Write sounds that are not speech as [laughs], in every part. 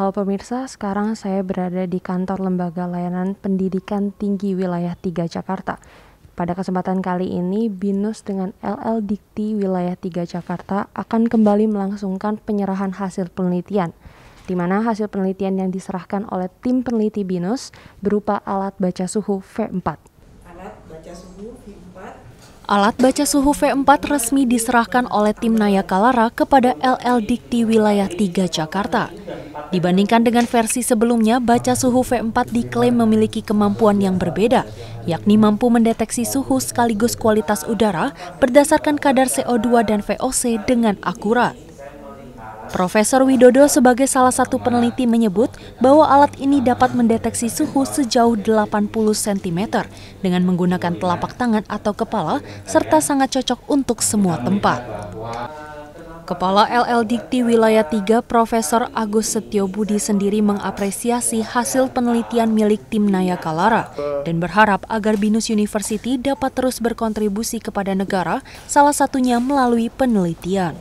Halo pemirsa, sekarang saya berada di kantor Lembaga Layanan Pendidikan Tinggi Wilayah 3 Jakarta. Pada kesempatan kali ini, BINUS dengan LL Dikti Wilayah 3 Jakarta akan kembali melangsungkan penyerahan hasil penelitian, di mana hasil penelitian yang diserahkan oleh tim peneliti BINUS berupa alat baca suhu V4. Alat baca suhu V4 resmi diserahkan oleh tim Nayakalara kepada LL Dikti Wilayah 3 Jakarta. Dibandingkan dengan versi sebelumnya, baca suhu V4 diklaim memiliki kemampuan yang berbeda, yakni mampu mendeteksi suhu sekaligus kualitas udara berdasarkan kadar CO2 dan VOC dengan akurat. Profesor Widodo sebagai salah satu peneliti menyebut bahwa alat ini dapat mendeteksi suhu sejauh 80 cm dengan menggunakan telapak tangan atau kepala serta sangat cocok untuk semua tempat. Kepala LL Dikti Wilayah 3 Profesor Agus Setiobudi sendiri mengapresiasi hasil penelitian milik tim Naya Kalara dan berharap agar Binus University dapat terus berkontribusi kepada negara, salah satunya melalui penelitian.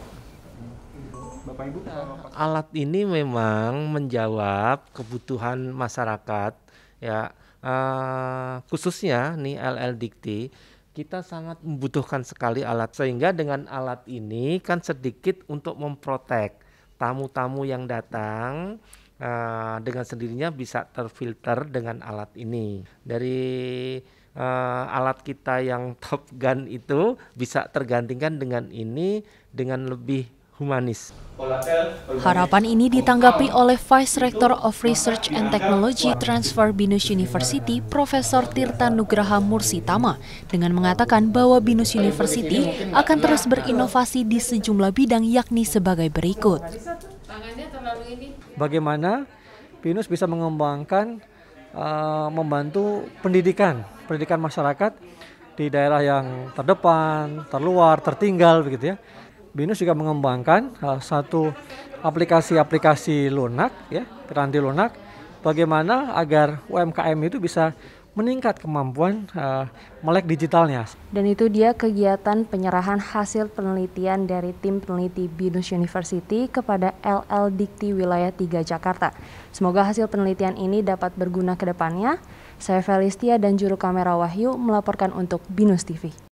Alat ini memang menjawab kebutuhan masyarakat ya uh, khususnya nih LL Dikti kita sangat membutuhkan sekali alat sehingga dengan alat ini kan sedikit untuk memprotek tamu-tamu yang datang uh, dengan sendirinya bisa terfilter dengan alat ini dari uh, alat kita yang [laughs] Top Gun itu bisa tergantikan dengan ini dengan lebih humanis. Harapan ini ditanggapi oleh Vice Rector of Research and Technology Transfer Binus University, Profesor Tirta Nugraha Mursitama, dengan mengatakan bahwa Binus University akan terus berinovasi di sejumlah bidang yakni sebagai berikut. Bagaimana Binus bisa mengembangkan, uh, membantu pendidikan, pendidikan masyarakat di daerah yang terdepan, terluar, tertinggal begitu ya BINUS juga mengembangkan uh, satu aplikasi-aplikasi lunak, ya, piranti lunak, bagaimana agar UMKM itu bisa meningkat kemampuan uh, melek digitalnya. Dan itu dia kegiatan penyerahan hasil penelitian dari tim peneliti BINUS University kepada LL Dikti Wilayah 3 Jakarta. Semoga hasil penelitian ini dapat berguna ke depannya. Saya Felistia dan juru kamera Wahyu melaporkan untuk BINUS TV.